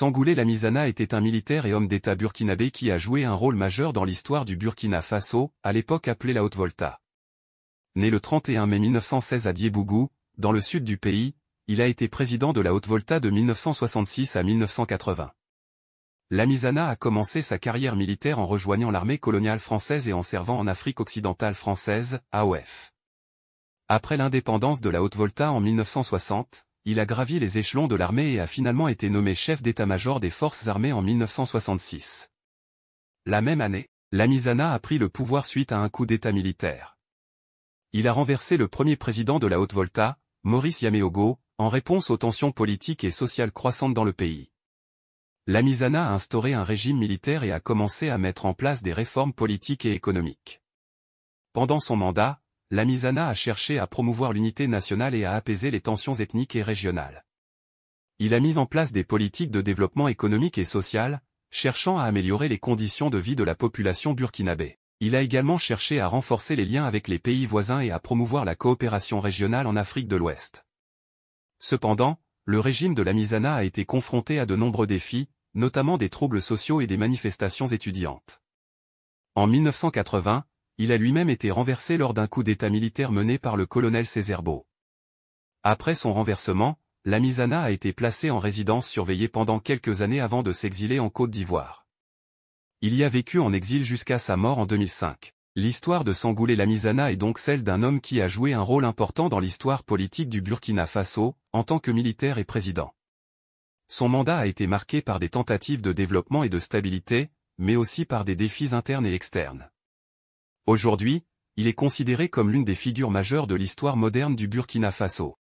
Sangoulé Lamizana était un militaire et homme d'État burkinabé qui a joué un rôle majeur dans l'histoire du Burkina Faso, à l'époque appelée la Haute-Volta. Né le 31 mai 1916 à Diebougou, dans le sud du pays, il a été président de la Haute-Volta de 1966 à 1980. Lamizana a commencé sa carrière militaire en rejoignant l'armée coloniale française et en servant en Afrique occidentale française, AOF. Après l'indépendance de la Haute-Volta en 1960, il a gravi les échelons de l'armée et a finalement été nommé chef d'état-major des forces armées en 1966. La même année, Lamizana a pris le pouvoir suite à un coup d'état militaire. Il a renversé le premier président de la Haute-Volta, Maurice Yameogo, en réponse aux tensions politiques et sociales croissantes dans le pays. Lamizana a instauré un régime militaire et a commencé à mettre en place des réformes politiques et économiques. Pendant son mandat, la Misana a cherché à promouvoir l'unité nationale et à apaiser les tensions ethniques et régionales. Il a mis en place des politiques de développement économique et social, cherchant à améliorer les conditions de vie de la population burkinabé. Il a également cherché à renforcer les liens avec les pays voisins et à promouvoir la coopération régionale en Afrique de l'Ouest. Cependant, le régime de la Misana a été confronté à de nombreux défis, notamment des troubles sociaux et des manifestations étudiantes. En 1980, il a lui-même été renversé lors d'un coup d'état militaire mené par le colonel Césarbeau. Après son renversement, Lamizana a été placé en résidence surveillée pendant quelques années avant de s'exiler en Côte d'Ivoire. Il y a vécu en exil jusqu'à sa mort en 2005. L'histoire de Sangoulé Lamizana est donc celle d'un homme qui a joué un rôle important dans l'histoire politique du Burkina Faso, en tant que militaire et président. Son mandat a été marqué par des tentatives de développement et de stabilité, mais aussi par des défis internes et externes. Aujourd'hui, il est considéré comme l'une des figures majeures de l'histoire moderne du Burkina Faso.